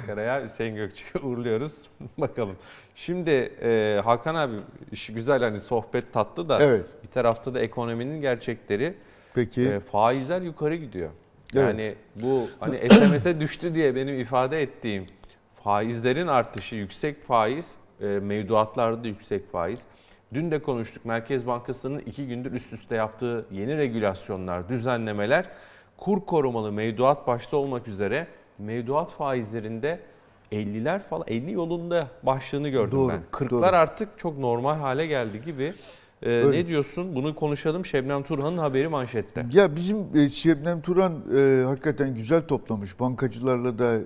Ankara'ya. Hüseyin Gökçe'yi uğurluyoruz. Bakalım. Şimdi e, Hakan abi işi güzel hani sohbet tatlı da evet. bir tarafta da ekonominin gerçekleri. Peki. E, faizler yukarı gidiyor. Evet. Yani bu hani SMS'e düştü diye benim ifade ettiğim faizlerin artışı yüksek faiz, e, mevduatlarda da yüksek faiz. Dün de konuştuk Merkez Bankası'nın iki gündür üst üste yaptığı yeni regülasyonlar, düzenlemeler kur korumalı mevduat başta olmak üzere mevduat faizlerinde 50'ler falan 50 yolunda başlığını gördüm doğru, ben. 40'lar doğru. artık çok normal hale geldi gibi. Ee, ne diyorsun? Bunu konuşalım Şebnem Turhan'ın haberi manşette. Ya bizim e, Şebnem Turhan e, hakikaten güzel toplamış. Bankacılarla da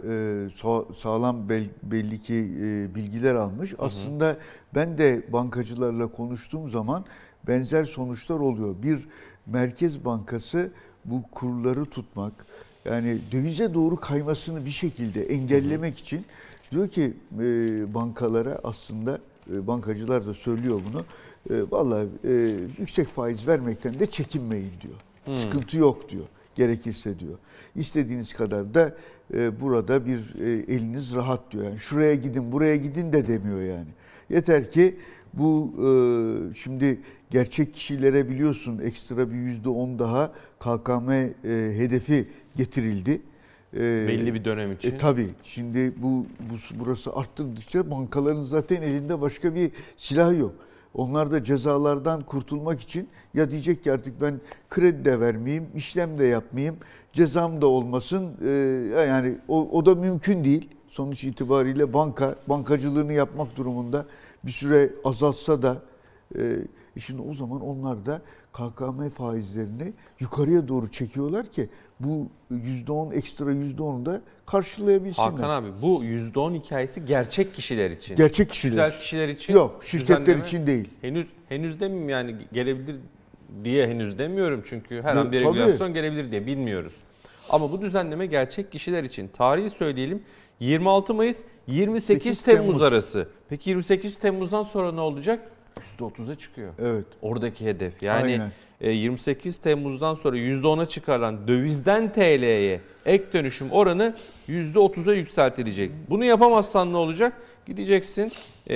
e, sağlam bel, belli ki e, bilgiler almış. Hı hı. Aslında ben de bankacılarla konuştuğum zaman benzer sonuçlar oluyor. Bir merkez bankası bu kurları tutmak, yani dövize doğru kaymasını bir şekilde engellemek hı hı. için diyor ki e, bankalara aslında e, bankacılar da söylüyor bunu. E, vallahi e, yüksek faiz vermekten de çekinmeyin diyor. Hmm. Sıkıntı yok diyor. Gerekirse diyor. İstediğiniz kadar da e, burada bir e, eliniz rahat diyor. Yani şuraya gidin, buraya gidin de demiyor yani. Yeter ki bu e, şimdi gerçek kişilere biliyorsun ekstra bir yüzde on daha KKM e, hedefi getirildi. E, Belli bir dönem için. E, tabii. Şimdi bu, bu burası arttırdıkça bankaların zaten elinde başka bir silah yok. Onlar da cezalardan kurtulmak için ya diyecek ki artık ben kredi de vermeyeyim, işlem de yapmayayım, cezam da olmasın. E, yani o, o da mümkün değil. Sonuç itibariyle banka, bankacılığını yapmak durumunda bir süre azalsa da e, e şimdi o zaman onlar da KKM faizlerini yukarıya doğru çekiyorlar ki bu %10 ekstra %10'u da karşılayabilsinler. Hakan abi bu %10 hikayesi gerçek kişiler için. Gerçek kişiler Güzel için. kişiler için. Yok şirketler için değil. Henüz henüz demeyeyim yani gelebilir diye henüz demiyorum çünkü her ya, an bir regulasyon tabii. gelebilir diye bilmiyoruz. Ama bu düzenleme gerçek kişiler için. Tarihi söyleyelim 26 Mayıs 28 Temmuz. Temmuz arası. Peki 28 Temmuz'dan sonra ne olacak? %30'a çıkıyor. Evet. Oradaki hedef. Yani Aynen. 28 e, Temmuz'dan sonra %10'a çıkaran dövizden TL'ye ek dönüşüm oranı %30'a yükseltilecek. Bunu yapamazsan ne olacak? Gideceksin e,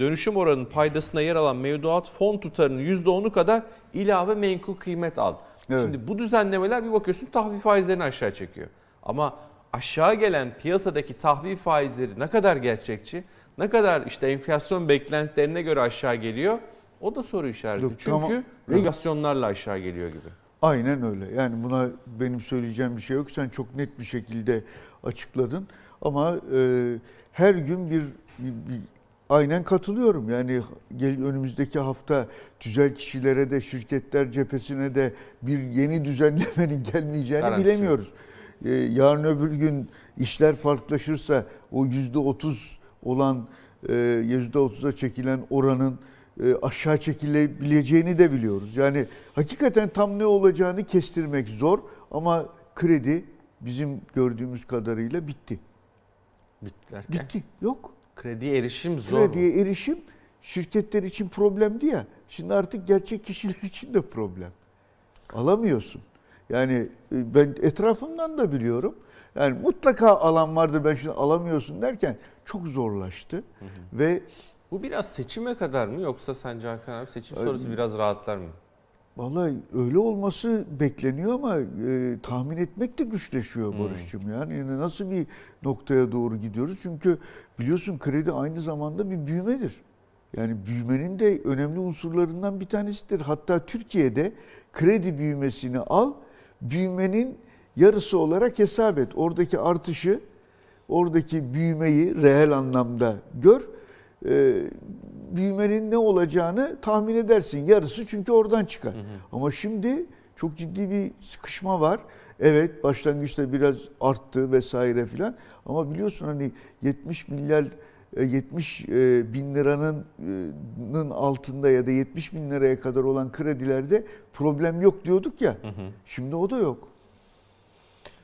dönüşüm oranının paydasına yer alan mevduat fon tutarının %10'u kadar ilave menkul kıymet al. Evet. Şimdi bu düzenlemeler bir bakıyorsun tahvil faizlerini aşağı çekiyor. Ama aşağı gelen piyasadaki tahvil faizleri ne kadar gerçekçi, ne kadar işte enflasyon beklentilerine göre aşağı geliyor o da soru işareti. Yok, Çünkü tamam. regülasyonlarla aşağı geliyor gibi. Aynen öyle. Yani buna benim söyleyeceğim bir şey yok. Sen çok net bir şekilde açıkladın. Ama e, her gün bir, bir, bir aynen katılıyorum. Yani gel, önümüzdeki hafta tüzel kişilere de şirketler cephesine de bir yeni düzenlemenin gelmeyeceğini Garantisi. bilemiyoruz. Ee, yarın öbür gün işler farklılaşırsa o yüzde otuz olan e, yüzde otuza çekilen oranın e, aşağı çekilebileceğini de biliyoruz. Yani hakikaten tam ne olacağını kestirmek zor ama kredi bizim gördüğümüz kadarıyla bitti. Bittiler. Bitti. Yok. Krediye erişim zor. Krediye mu? erişim şirketler için problemdi ya. Şimdi artık gerçek kişiler için de problem. Alamıyorsun. Yani e, ben etrafımdan da biliyorum. Yani mutlaka alan vardır ben şunu alamıyorsun derken çok zorlaştı. Hı hı. Ve bu biraz seçime kadar mı yoksa sence Hakan abi seçim sonrası e, biraz rahatlar mı? Vallahi öyle olması bekleniyor ama e, tahmin etmek de güçleşiyor hmm. Barış'cığım. Hmm. Yani nasıl bir noktaya doğru gidiyoruz? Çünkü biliyorsun kredi aynı zamanda bir büyümedir. Yani büyümenin de önemli unsurlarından bir tanesidir. Hatta Türkiye'de kredi büyümesini al, büyümenin yarısı olarak hesap et. Oradaki artışı, oradaki büyümeyi reel anlamda gör. E, büyümenin ne olacağını tahmin edersin. Yarısı çünkü oradan çıkar. Hı hı. Ama şimdi çok ciddi bir sıkışma var. Evet başlangıçta biraz arttı vesaire filan. Ama biliyorsun hani 70 milyar 70 e, e, bin liranın e, altında ya da 70 bin liraya kadar olan kredilerde problem yok diyorduk ya. Hı hı. Şimdi o da yok.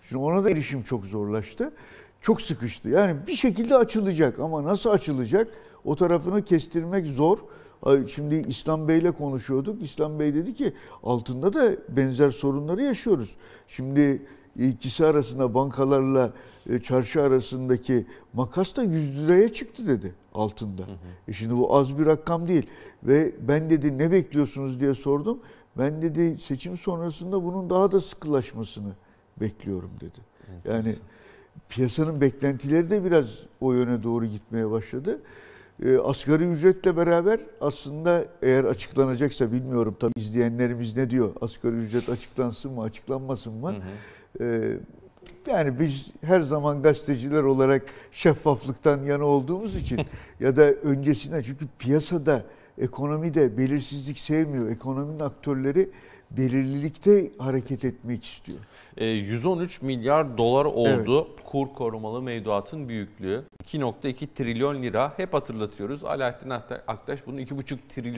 Şimdi ona da erişim çok zorlaştı. Çok sıkıştı. Yani bir şekilde açılacak ama nasıl açılacak? O tarafını kestirmek zor. Şimdi İslam Bey'le konuşuyorduk. İslam Bey dedi ki altında da benzer sorunları yaşıyoruz. Şimdi ikisi arasında bankalarla e, çarşı arasındaki makas da 100 liraya çıktı dedi altında. Hı hı. E şimdi bu az bir rakam değil. Ve ben dedi ne bekliyorsunuz diye sordum. Ben dedi seçim sonrasında bunun daha da sıkılaşmasını bekliyorum dedi. Evet, yani piyasanın beklentileri de biraz o yöne doğru gitmeye başladı. E, asgari ücretle beraber aslında eğer açıklanacaksa bilmiyorum tabi izleyenlerimiz ne diyor? Asgari ücret açıklansın mı açıklanmasın mı? Hı hı. Ee, yani biz her zaman gazeteciler olarak şeffaflıktan yana olduğumuz için ya da öncesinde çünkü piyasada ekonomide belirsizlik sevmiyor. Ekonominin aktörleri belirlilikte hareket etmek istiyor. 113 ee, milyar dolar oldu evet. kur korumalı mevduatın büyüklüğü. 2.2 trilyon lira hep hatırlatıyoruz. Alaaddin Aktaş bunu 2.5 trilyon